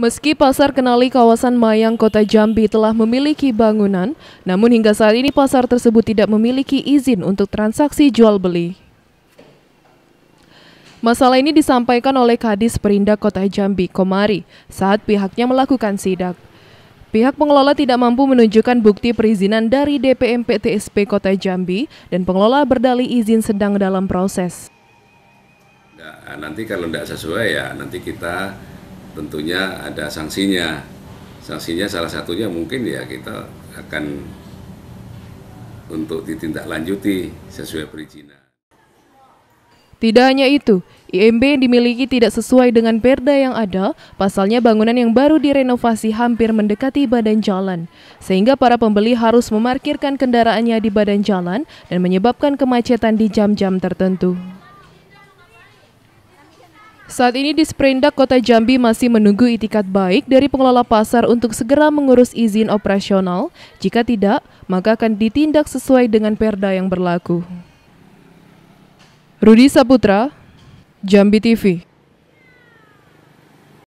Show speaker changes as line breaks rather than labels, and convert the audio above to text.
Meski Pasar Kenali kawasan Mayang Kota Jambi telah memiliki bangunan, namun hingga saat ini pasar tersebut tidak memiliki izin untuk transaksi jual beli. Masalah ini disampaikan oleh Kadis Perindak Kota Jambi, Komari, saat pihaknya melakukan sidak. Pihak pengelola tidak mampu menunjukkan bukti perizinan dari DPMP TSP Kota Jambi dan pengelola berdalih izin sedang dalam proses.
nanti kalau tidak sesuai ya nanti kita tentunya ada sanksinya. Sanksinya salah satunya mungkin ya kita akan untuk ditindaklanjuti sesuai perizinan.
Tidak hanya itu, IMB yang dimiliki tidak sesuai dengan perda yang ada, pasalnya bangunan yang baru direnovasi hampir mendekati badan jalan, sehingga para pembeli harus memarkirkan kendaraannya di badan jalan dan menyebabkan kemacetan di jam-jam tertentu. Saat ini di Sprindak Kota Jambi masih menunggu itikat baik dari pengelola pasar untuk segera mengurus izin operasional. Jika tidak, maka akan ditindak sesuai dengan perda yang berlaku. Rudi Saputra, Jambi TV